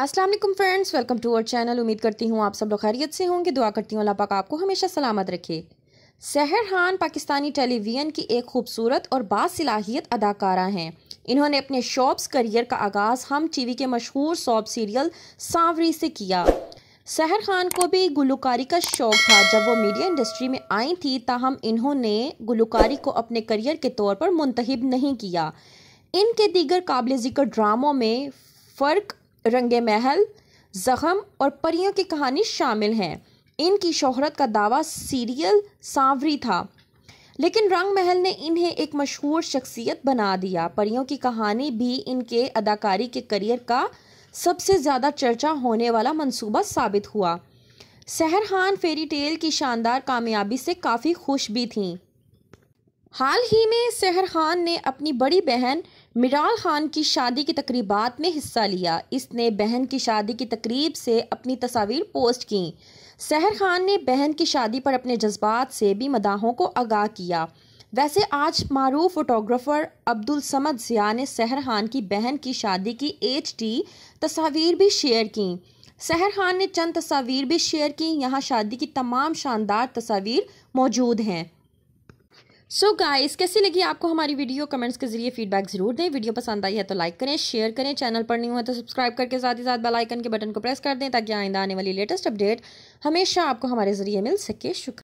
Aslam friends welcome to our channel उम्मीद करती हूँ आप सब लोग खैरियत से होंगे दुआ करती हूँ अल्लाह पाक आपको हमेशा सलामत रखे सहर खान पाकिस्तानी टेलीविज़न की एक खूबसूरत और बासलाहियत अदाकारा हैं इन्होंने अपने शॉप्स करियर का आगाज़ हम टीवी के मशहूर सॉप सीरियल सांवरी से किया सहर खान को भी गुलकारी का शौक़ था जब वो मीडिया इंडस्ट्री में आई थी ताहम इन्होंने गुलकारी को अपने करियर के तौर पर मंतहब नहीं किया इनके दीगर काबिल ज़िक्र ड्रामों में फ़र्क रंग महल जख्म और परियों की कहानी शामिल हैं इनकी शोहरत का दावा सीरियल सांवरी था लेकिन रंग महल ने इन्हें एक मशहूर शख्सियत बना दिया परियों की कहानी भी इनके अदाकारी के करियर का सबसे ज़्यादा चर्चा होने वाला मंसूबा साबित हुआ सहरहान फेरी टेल की शानदार कामयाबी से काफ़ी खुश भी थीं हाल ही में सहरहान ने अपनी बड़ी बहन मिराल खान की शादी की तकरीबात में हिस्सा लिया इसने बहन की शादी की तकरीब से अपनी तस्वीर पोस्ट की सहर खान ने बहन की शादी पर अपने जज्बात से भी मदाहों को आगाह किया वैसे आज मारूफ़ फोटोग्राफ़र अब्दुल समद ज़िया ने सहर खान की बहन की शादी की एच टी तस्वीर भी शेयर की सहर खान ने चंद तस्वीर भी शेयर की यहाँ शादी की तमाम शानदार तस्वीर मौजूद हैं सो so गाइस कैसी लगी आपको हमारी वीडियो कमेंट्स के जरिए फीडबैक जरूर दें वीडियो पसंद आई है तो लाइक करें शेयर करें चैनल पर नहीं हुआ तो सब्सक्राइब करके साथ ही साथ बेल आइकन के बटन को प्रेस कर दें ताकि आइंदा आने वाली लेटेस्ट अपडेट हमेशा आपको हमारे जरिए मिल सके शुक्रिया